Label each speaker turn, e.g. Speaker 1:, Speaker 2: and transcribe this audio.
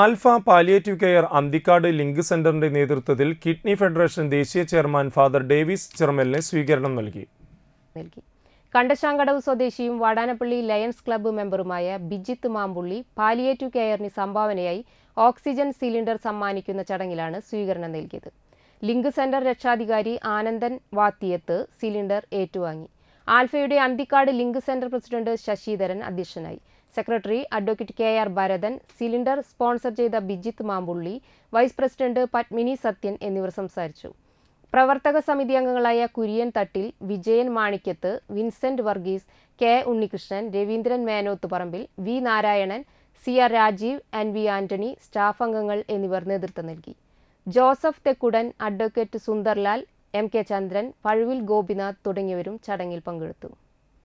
Speaker 1: alpha palliative care Anthikad link സെന്ററിന്റെ നേതൃത്വത്തിൽ kidney federation ദേശീയ ചെയർമാൻ ഫാദർ ഡേവിസ് ചെർമലിന് സ്വീകരണം നൽകി
Speaker 2: കണ്ടശാങ്കടവ് സ്വദേശിയും വാടാനപ്പള്ളി ലയൺസ് ക്ലബ്ബ് മെമ്പറുമായ ബിജിത്ത് മാമ്പുള്ളി പാലിയേറ്റീവ് കെയറിന് സംഭാവനയായി ഓക്സിജൻ സിലിണ്ടർ സമ്മാനിക്കുന്ന ചടങ്ങിലാണ് സ്വീകരണം നൽകിയത് ലിങ്ക് സെന്റർ രക്ഷാധികാരി ആനന്ദൻ വാത്തിയത്ത് സിലിണ്ടർ ഏറ്റുവാങ്ങി ആൽഫയുടെ Anthikad link centre president Sasidharan അധ്യക്ഷനായി secretary advocate K R Bharathan cylinder sponsor ചെയ്ത ബിജിത്ത് മാമ്പുള്ളി വൈസ് പ്രസിഡന്റ് പത്മിനി സത്യൻ എന്നിവർ സംസാരിച്ചു പ്രവർത്തക സമിതി അംഗങ്ങളായ Kurian Thattil Vijayan Manikkath Vincent Varghese K Unnikrishnan Raveendran Menoth Parambil V Narayanan C R Rajeev N V Antony staff അംഗങ്ങൾ എന്നിവർ നേതൃത്വം നൽകി Joseph Thekkudan advocate Sunderlal M K Chandran Pazhuvil Gopinath തുടങ്ങിയവരും ചടങ്ങിൽ പങ്കെടുത്തു